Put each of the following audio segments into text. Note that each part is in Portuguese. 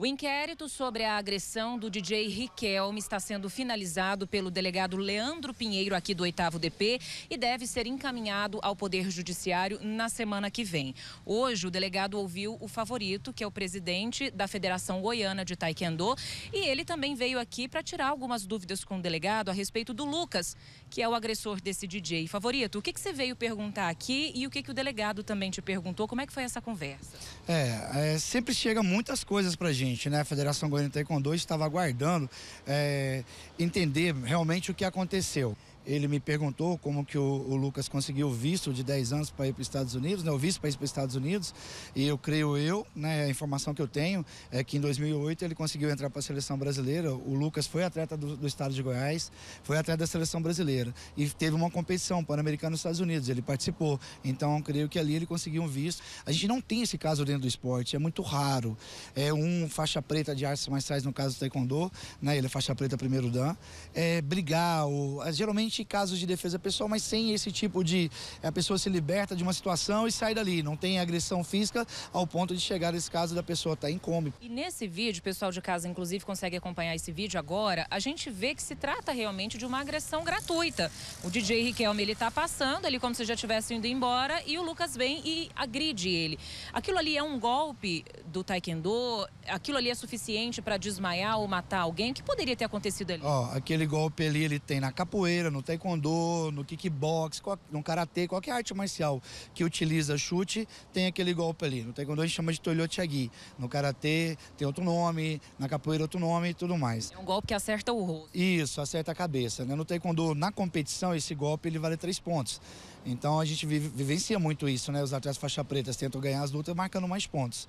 O inquérito sobre a agressão do DJ Riquelme está sendo finalizado pelo delegado Leandro Pinheiro, aqui do 8 DP, e deve ser encaminhado ao Poder Judiciário na semana que vem. Hoje, o delegado ouviu o favorito, que é o presidente da Federação Goiana de Taekwondo, e ele também veio aqui para tirar algumas dúvidas com o delegado a respeito do Lucas, que é o agressor desse DJ favorito. O que, que você veio perguntar aqui e o que, que o delegado também te perguntou? Como é que foi essa conversa? É, é sempre chega muitas coisas para gente né? A Federação Goiânia de Taekwondo estava aguardando é, entender realmente o que aconteceu ele me perguntou como que o, o Lucas conseguiu o visto de 10 anos para ir para os Estados Unidos, né, o visto para ir para os Estados Unidos, e eu creio eu, né, a informação que eu tenho é que em 2008 ele conseguiu entrar para a seleção brasileira, o Lucas foi atleta do, do, estado de Goiás, foi atleta da seleção brasileira, e teve uma competição pan-americana nos Estados Unidos, ele participou, então creio que ali ele conseguiu um visto. A gente não tem esse caso dentro do esporte, é muito raro, é um faixa preta de artes marciais, no caso do taekwondo, né, ele é faixa preta primeiro dan, é brigar, ou, é, geralmente existe casos de defesa pessoal, mas sem esse tipo de. A pessoa se liberta de uma situação e sai dali. Não tem agressão física ao ponto de chegar esse caso da pessoa estar tá em coma. E nesse vídeo, o pessoal de casa, inclusive, consegue acompanhar esse vídeo agora, a gente vê que se trata realmente de uma agressão gratuita. O DJ Riquelme, ele tá passando ali como se já estivesse indo embora e o Lucas vem e agride ele. Aquilo ali é um golpe do taekwondo? Aquilo ali é suficiente para desmaiar ou matar alguém? O que poderia ter acontecido ali? Ó, oh, aquele golpe ali, ele tem na capoeira, no taekwondo, no kickbox, no karatê, qualquer arte marcial que utiliza chute, tem aquele golpe ali. No taekwondo a gente chama de toilhotiagui. No karatê tem outro nome, na capoeira outro nome e tudo mais. É um golpe que acerta o rosto. Isso, acerta a cabeça. Né? No taekwondo, na competição, esse golpe ele vale três pontos. Então a gente vive, vivencia muito isso, né? Os atletas faixa preta tentam ganhar as lutas marcando mais pontos.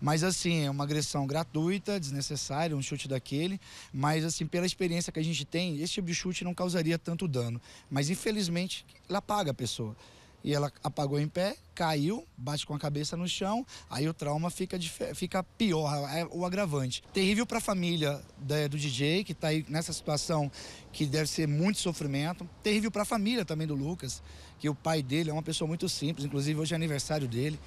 Mas assim, é uma agressão gratuita, desnecessária, um chute daquele. Mas assim, pela experiência que a gente tem, esse tipo de chute não causaria tanto dano. Mas infelizmente ela apaga a pessoa. E ela apagou em pé, caiu, bate com a cabeça no chão, aí o trauma fica, fica pior, é, é o agravante. Terrível para a família do DJ, que está aí nessa situação que deve ser muito sofrimento. Terrível para a família também do Lucas, que o pai dele é uma pessoa muito simples, inclusive hoje é aniversário dele.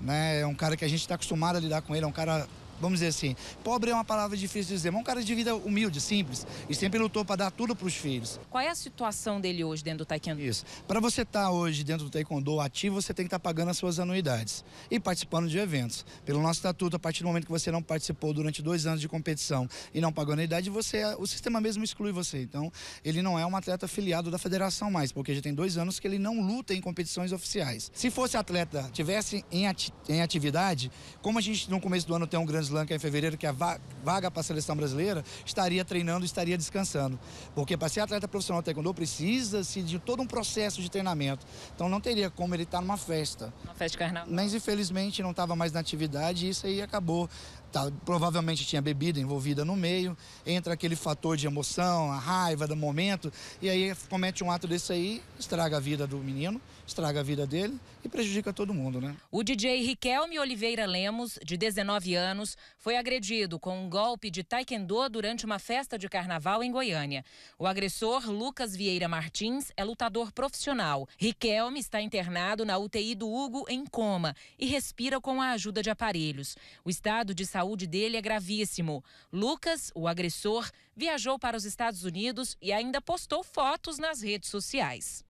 Né? É um cara que a gente está acostumado a lidar com ele, é um cara vamos dizer assim. Pobre é uma palavra difícil de dizer, mas um cara de vida humilde, simples, e sempre lutou para dar tudo para os filhos. Qual é a situação dele hoje dentro do taekwondo? Isso. Para você estar tá hoje dentro do taekwondo ativo, você tem que estar tá pagando as suas anuidades e participando de eventos. Pelo nosso estatuto, a partir do momento que você não participou durante dois anos de competição e não pagou anuidade, você, o sistema mesmo exclui você. Então, ele não é um atleta afiliado da federação mais, porque já tem dois anos que ele não luta em competições oficiais. Se fosse atleta, tivesse em, ati em atividade, como a gente no começo do ano tem um grande é em fevereiro, que é a vaga para a seleção brasileira, estaria treinando, estaria descansando. Porque para ser atleta profissional de taekwondo precisa-se de todo um processo de treinamento. Então não teria como ele estar tá numa festa. Uma festa de carnaval. Mas infelizmente não estava mais na atividade e isso aí acabou Tá, provavelmente tinha bebida envolvida no meio, entra aquele fator de emoção, a raiva do momento, e aí comete um ato desse aí, estraga a vida do menino, estraga a vida dele e prejudica todo mundo, né? O DJ Riquelme Oliveira Lemos, de 19 anos, foi agredido com um golpe de taekwondo durante uma festa de carnaval em Goiânia. O agressor, Lucas Vieira Martins, é lutador profissional. Riquelme está internado na UTI do Hugo em coma e respira com a ajuda de aparelhos. O estado de saúde saúde dele é gravíssimo. Lucas, o agressor, viajou para os Estados Unidos e ainda postou fotos nas redes sociais.